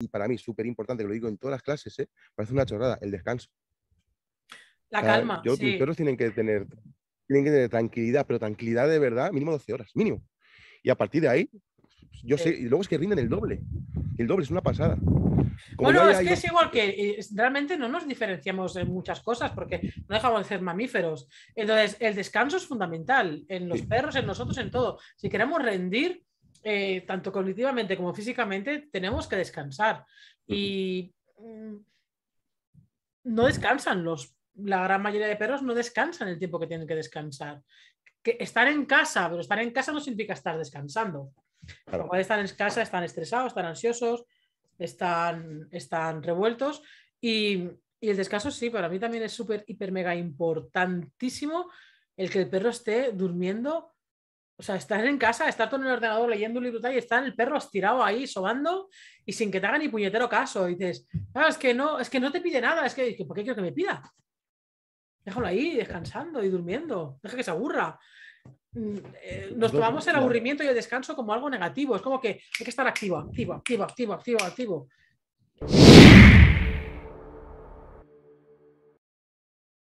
y para mí súper importante, lo digo en todas las clases, ¿eh? parece una chorrada, el descanso. La calma. los perros tienen que, tener, que tener tranquilidad, pero tranquilidad de verdad, mínimo 12 horas, mínimo. Y a partir de ahí, yo sé, y luego es que rinden el doble. El doble es una pasada. bueno, es que es igual que eh, realmente no nos diferenciamos en muchas cosas porque no dejamos de ser mamíferos. Entonces, el descanso es fundamental en los perros, en nosotros, en todo. Si queremos rendir, eh, tanto cognitivamente como físicamente, tenemos que descansar. Y mm, no descansan los, la gran mayoría de perros no descansan el tiempo que tienen que descansar. Que estar en casa, pero estar en casa no significa estar descansando. Están en casa, están estresados, están ansiosos, están, están revueltos y, y el descanso sí, para mí también es súper, hiper, mega importantísimo el que el perro esté durmiendo o sea, estás en casa, estar todo en el ordenador leyendo un libro tal, y está el perro estirado ahí, sobando, y sin que te haga ni puñetero caso. Y dices, ah, es que no, es que no te pide nada, es que, ¿por qué quiero que me pida? Déjalo ahí, descansando y durmiendo, deja que se aburra. Mm, eh, nos tomamos el aburrimiento y el descanso como algo negativo, es como que hay que estar activo, activo, activo, activo, activo, activo.